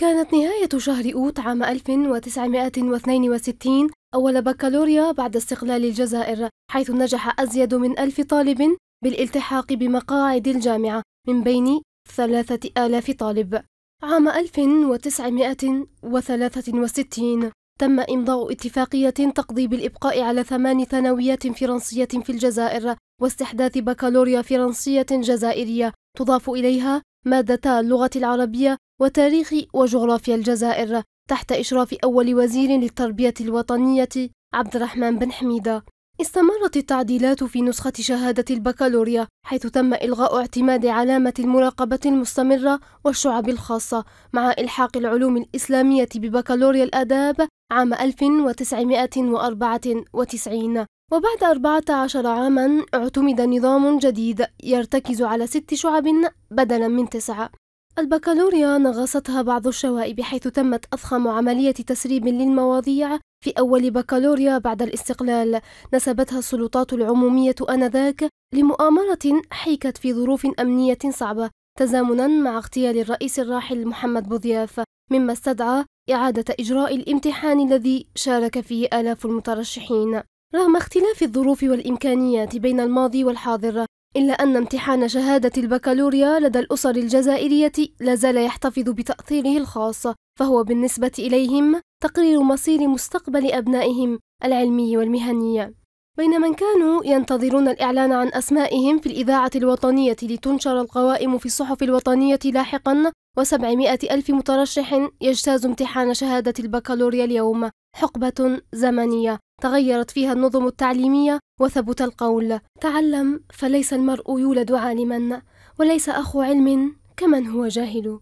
كانت نهاية شهر أوت عام 1962 أول بكالوريا بعد استقلال الجزائر حيث نجح أزيد من ألف طالب بالالتحاق بمقاعد الجامعة من بين ثلاثة آلاف طالب عام 1963 تم إمضاء اتفاقية تقضي بالإبقاء على ثمان ثانويات فرنسية في الجزائر واستحداث بكالوريا فرنسية جزائرية تضاف إليها مادة اللغة العربية وتاريخ وجغرافيا الجزائر تحت إشراف أول وزير للتربية الوطنية عبد الرحمن بن حميدة استمرت التعديلات في نسخة شهادة البكالوريا حيث تم إلغاء اعتماد علامة المراقبة المستمرة والشعب الخاصة مع إلحاق العلوم الإسلامية ببكالوريا الآداب عام 1994 وبعد 14 عاما اعتمد نظام جديد يرتكز على ست شعب بدلا من تسعة البكالوريا نغصتها بعض الشوائب حيث تمت أضخم عملية تسريب للمواضيع في أول بكالوريا بعد الاستقلال نسبتها السلطات العمومية آنذاك لمؤامرة حيكت في ظروف أمنية صعبة تزامنا مع اغتيال الرئيس الراحل محمد بوضياف مما استدعى إعادة إجراء الامتحان الذي شارك فيه آلاف المترشحين رغم اختلاف الظروف والإمكانيات بين الماضي والحاضر إلا أن امتحان شهادة البكالوريا لدى الأسر الجزائرية لا زال يحتفظ بتأثيره الخاص فهو بالنسبة إليهم تقرير مصير مستقبل أبنائهم العلمي والمهني بين من كانوا ينتظرون الإعلان عن أسمائهم في الإذاعة الوطنية لتنشر القوائم في الصحف الوطنية لاحقا و700 ألف مترشح يجتاز امتحان شهادة البكالوريا اليوم حقبة زمنية تغيرت فيها النظم التعليمية وثبت القول تعلم فليس المرء يولد عالما وليس أخو علم كمن هو جاهل